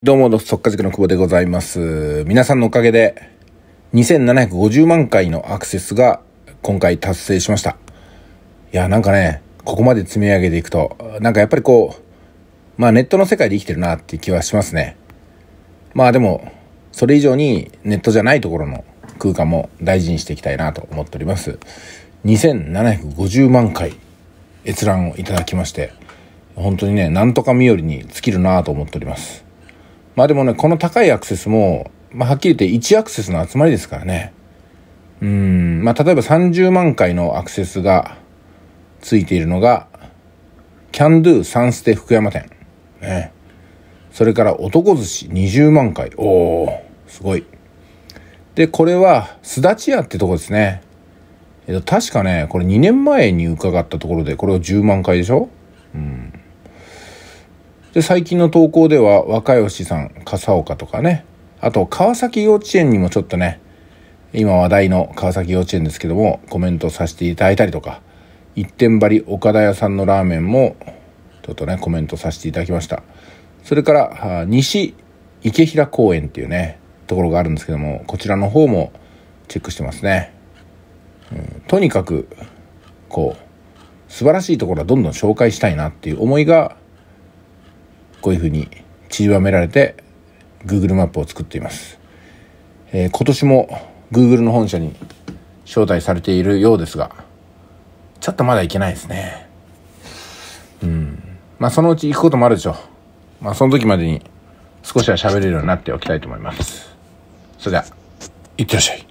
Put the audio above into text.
どうも、速か塾の久保でございます。皆さんのおかげで、2750万回のアクセスが今回達成しました。いや、なんかね、ここまで積み上げていくと、なんかやっぱりこう、まあネットの世界で生きてるなっていう気はしますね。まあでも、それ以上にネットじゃないところの空間も大事にしていきたいなと思っております。2750万回閲覧をいただきまして、本当にね、なんとか身寄りに尽きるなと思っております。まあでもね、この高いアクセスも、まあはっきり言って1アクセスの集まりですからね。うん、まあ例えば30万回のアクセスがついているのが、キャンドゥサンステ福山店。ね。それから男寿司20万回。おおすごい。で、これは、すだち屋ってとこですね。えっと、確かね、これ2年前に伺ったところで、これを10万回でしょで最近の投稿では若吉さん笠岡とかねあと川崎幼稚園にもちょっとね今話題の川崎幼稚園ですけどもコメントさせていただいたりとか一点張り岡田屋さんのラーメンもちょっとねコメントさせていただきましたそれから西池平公園っていうねところがあるんですけどもこちらの方もチェックしてますね、うん、とにかくこう素晴らしいところはどんどん紹介したいなっていう思いがこういうふうにちりばめられて Google マップを作っています、えー、今年も Google の本社に招待されているようですがちょっとまだ行けないですねうんまあそのうち行くこともあるでしょうまあその時までに少しは喋れるようになっておきたいと思いますそれではいってらっしゃい